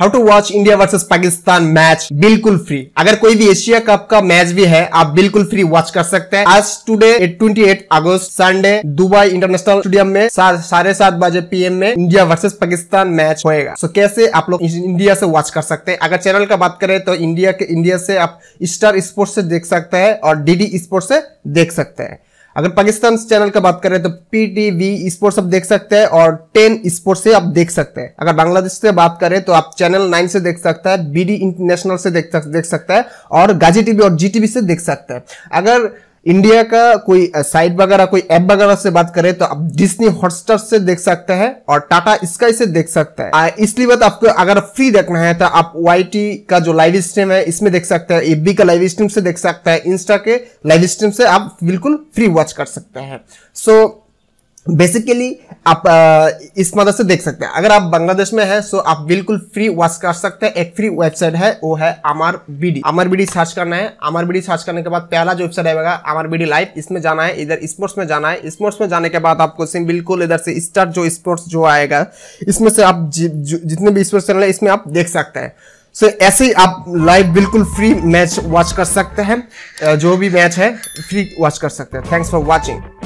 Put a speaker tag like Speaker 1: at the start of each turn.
Speaker 1: how to watch India versus Pakistan match बिल्कुल free अगर कोई भी एशिया कप का मैच भी है आप बिल्कुल फ्री वॉच कर सकते हैं आज टुडे 28 अगस्त संडे दुबई इंटरनेशनल स्टेडियम में साढ़े सात बजे पीएम में इंडिया वर्सेस पाकिस्तान मैच होएगा सो so, कैसे आप लोग इंडिया से वॉच कर सकते हैं अगर चैनल का बात करें तो इंडिया के इंडिया से आप स्टार स्पोर्ट्स से देख सकते हैं और डी स्पोर्ट्स से देख सकते हैं अगर पाकिस्तान चैनल का बात करें तो वी स्पोर्ट्स आप देख सकते हैं और टेन स्पोर्ट्स से आप देख सकते हैं अगर बांग्लादेश से बात करें तो आप चैनल नाइन से देख सकते हैं बी डी इंटरनेशनल से देख सकता है और गाजी टीवी और जी टीवी से देख सकते हैं अगर इंडिया का कोई साइट वगैरह कोई ऐप वगैरह से बात करें तो आप डिस्नी हॉटस्टार से देख सकते हैं और टाटा स्काई से देख सकते हैं इसलिए बात आपको अगर फ्री देखना है तो आप वाई का जो लाइव स्ट्रीम है इसमें देख सकते हैं एफ का लाइव स्ट्रीम से देख सकते हैं इंस्टा के लाइव स्ट्रीम से आप बिल्कुल फ्री वॉच कर सकते हैं सो so, बेसिकली आप इस मदद से देख सकते हैं अगर आप बांग्लादेश में हैं सो आप बिल्कुल फ्री वॉच कर सकते हैं एक फ्री वेबसाइट है वो है Amar BD Amar BD search करना है अमर बीडी सर्च करने के बाद पहला जो वेबसाइट आएगा अमर बीडी लाइव इसमें जाना है इधर स्पोर्ट्स में जाना है स्पोर्ट्स में जाने के बाद आपको सिम बिल्कुल इधर से स्टार्ट जो स्पोर्ट्स जो आएगा इसमें से आप जितने भी स्पोर्ट्स चैनल है इसमें आप देख सकते हैं सो ऐसे ही आप लाइव बिल्कुल फ्री मैच वॉच कर सकते हैं जो भी मैच है फ्री वॉच कर सकते हैं थैंक्स फॉर वॉचिंग